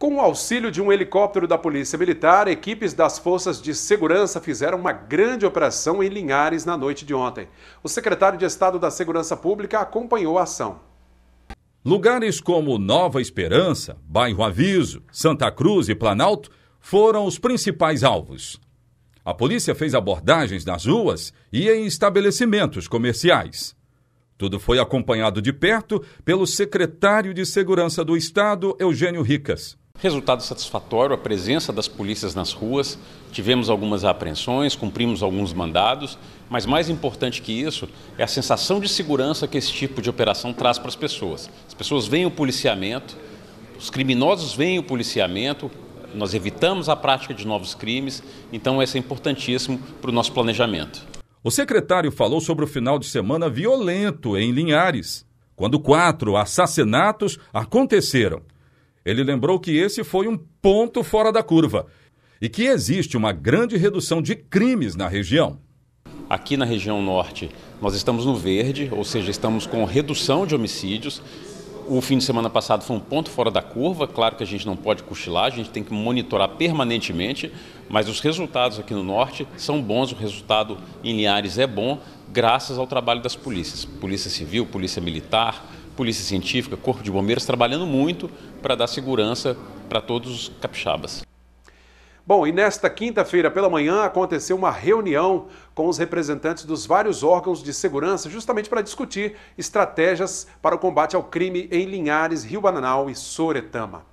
Com o auxílio de um helicóptero da Polícia Militar, equipes das forças de segurança fizeram uma grande operação em Linhares na noite de ontem. O secretário de Estado da Segurança Pública acompanhou a ação. Lugares como Nova Esperança, Bairro Aviso, Santa Cruz e Planalto foram os principais alvos. A polícia fez abordagens nas ruas e em estabelecimentos comerciais. Tudo foi acompanhado de perto pelo secretário de Segurança do Estado, Eugênio Ricas. Resultado satisfatório, a presença das polícias nas ruas, tivemos algumas apreensões, cumprimos alguns mandados, mas mais importante que isso é a sensação de segurança que esse tipo de operação traz para as pessoas. As pessoas veem o policiamento, os criminosos veem o policiamento, nós evitamos a prática de novos crimes, então isso é importantíssimo para o nosso planejamento. O secretário falou sobre o final de semana violento em Linhares, quando quatro assassinatos aconteceram. Ele lembrou que esse foi um ponto fora da curva e que existe uma grande redução de crimes na região. Aqui na região norte, nós estamos no verde, ou seja, estamos com redução de homicídios. O fim de semana passado foi um ponto fora da curva. Claro que a gente não pode cochilar, a gente tem que monitorar permanentemente, mas os resultados aqui no norte são bons, o resultado em Linhares é bom, graças ao trabalho das polícias: Polícia Civil, Polícia Militar, Polícia Científica, Corpo de Bombeiros, trabalhando muito para dar segurança para todos os capixabas. Bom, e nesta quinta-feira pela manhã aconteceu uma reunião com os representantes dos vários órgãos de segurança, justamente para discutir estratégias para o combate ao crime em Linhares, Rio Bananal e Soretama.